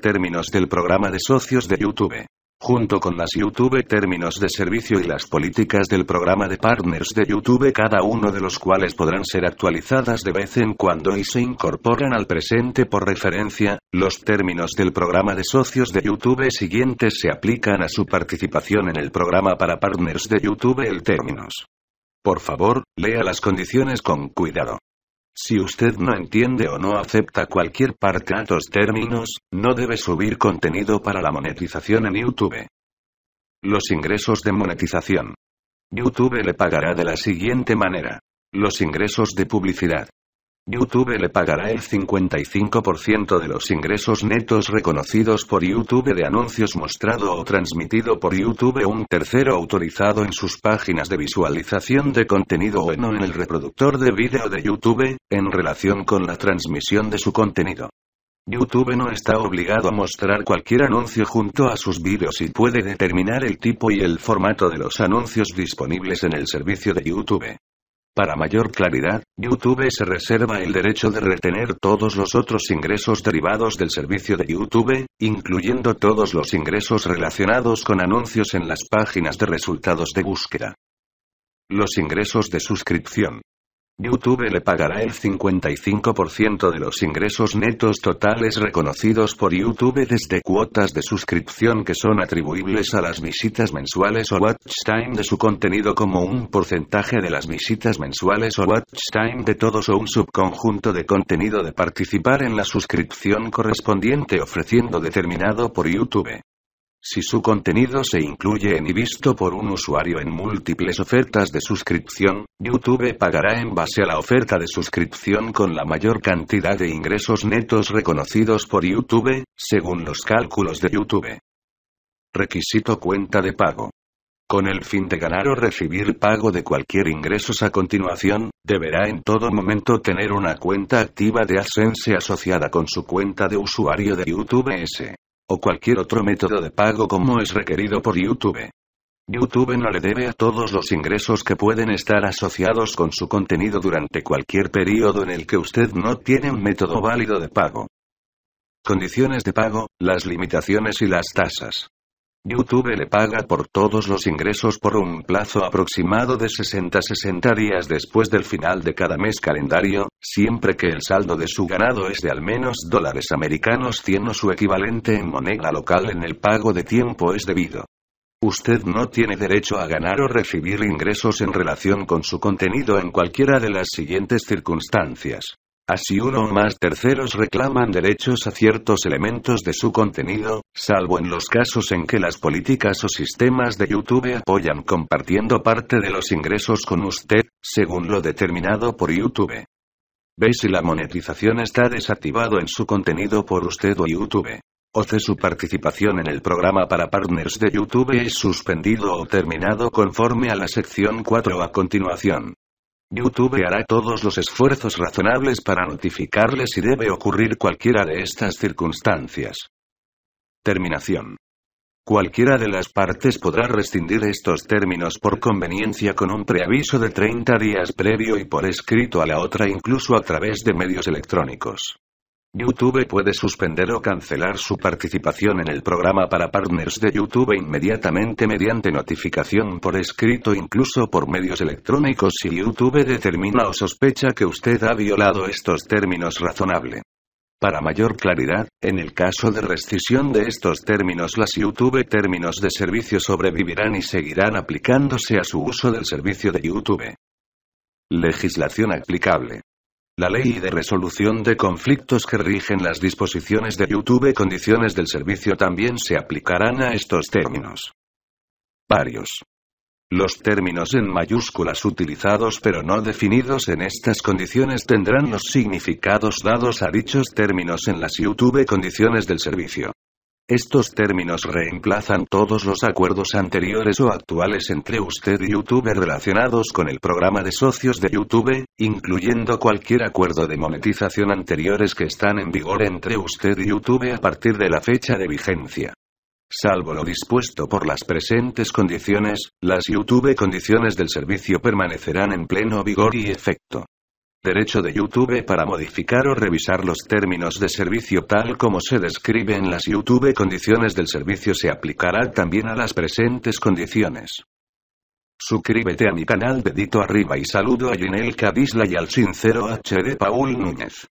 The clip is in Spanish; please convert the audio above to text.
Términos del programa de socios de YouTube. Junto con las YouTube términos de servicio y las políticas del programa de partners de YouTube, cada uno de los cuales podrán ser actualizadas de vez en cuando y se incorporan al presente por referencia, los términos del programa de socios de YouTube siguientes se aplican a su participación en el programa para partners de YouTube el términos. Por favor, lea las condiciones con cuidado. Si usted no entiende o no acepta cualquier parte a estos términos, no debe subir contenido para la monetización en YouTube. Los ingresos de monetización. YouTube le pagará de la siguiente manera. Los ingresos de publicidad. YouTube le pagará el 55% de los ingresos netos reconocidos por YouTube de anuncios mostrado o transmitido por YouTube un tercero autorizado en sus páginas de visualización de contenido o en el reproductor de vídeo de YouTube, en relación con la transmisión de su contenido. YouTube no está obligado a mostrar cualquier anuncio junto a sus vídeos y puede determinar el tipo y el formato de los anuncios disponibles en el servicio de YouTube. Para mayor claridad, YouTube se reserva el derecho de retener todos los otros ingresos derivados del servicio de YouTube, incluyendo todos los ingresos relacionados con anuncios en las páginas de resultados de búsqueda. Los ingresos de suscripción. YouTube le pagará el 55% de los ingresos netos totales reconocidos por YouTube desde cuotas de suscripción que son atribuibles a las visitas mensuales o watch time de su contenido como un porcentaje de las visitas mensuales o watch time de todos o un subconjunto de contenido de participar en la suscripción correspondiente ofreciendo determinado por YouTube. Si su contenido se incluye en y visto por un usuario en múltiples ofertas de suscripción, YouTube pagará en base a la oferta de suscripción con la mayor cantidad de ingresos netos reconocidos por YouTube, según los cálculos de YouTube. Requisito cuenta de pago. Con el fin de ganar o recibir pago de cualquier ingresos a continuación, deberá en todo momento tener una cuenta activa de AdSense asociada con su cuenta de usuario de YouTube S. O cualquier otro método de pago como es requerido por YouTube. YouTube no le debe a todos los ingresos que pueden estar asociados con su contenido durante cualquier periodo en el que usted no tiene un método válido de pago. Condiciones de pago, las limitaciones y las tasas. YouTube le paga por todos los ingresos por un plazo aproximado de 60-60 días después del final de cada mes calendario, siempre que el saldo de su ganado es de al menos dólares americanos 100 su equivalente en moneda local en el pago de tiempo es debido. Usted no tiene derecho a ganar o recibir ingresos en relación con su contenido en cualquiera de las siguientes circunstancias. Así uno o más terceros reclaman derechos a ciertos elementos de su contenido, salvo en los casos en que las políticas o sistemas de YouTube apoyan compartiendo parte de los ingresos con usted, según lo determinado por YouTube. Ve si la monetización está desactivado en su contenido por usted o YouTube. O si su participación en el programa para partners de YouTube es suspendido o terminado conforme a la sección 4 a continuación. YouTube hará todos los esfuerzos razonables para notificarles si debe ocurrir cualquiera de estas circunstancias. Terminación. Cualquiera de las partes podrá rescindir estos términos por conveniencia con un preaviso de 30 días previo y por escrito a la otra incluso a través de medios electrónicos. YouTube puede suspender o cancelar su participación en el programa para partners de YouTube inmediatamente mediante notificación por escrito incluso por medios electrónicos si YouTube determina o sospecha que usted ha violado estos términos razonable. Para mayor claridad, en el caso de rescisión de estos términos, las YouTube términos de servicio sobrevivirán y seguirán aplicándose a su uso del servicio de YouTube. Legislación aplicable. La ley de resolución de conflictos que rigen las disposiciones de YouTube condiciones del servicio también se aplicarán a estos términos. Varios. Los términos en mayúsculas utilizados pero no definidos en estas condiciones tendrán los significados dados a dichos términos en las YouTube condiciones del servicio. Estos términos reemplazan todos los acuerdos anteriores o actuales entre usted y YouTube relacionados con el programa de socios de YouTube, incluyendo cualquier acuerdo de monetización anteriores que están en vigor entre usted y YouTube a partir de la fecha de vigencia. Salvo lo dispuesto por las presentes condiciones, las YouTube condiciones del servicio permanecerán en pleno vigor y efecto. Derecho de YouTube para modificar o revisar los términos de servicio tal como se describe en las YouTube condiciones del servicio se aplicará también a las presentes condiciones. Suscríbete a mi canal dedito arriba y saludo a Ginel Cadisla y al sincero HD Paul Núñez.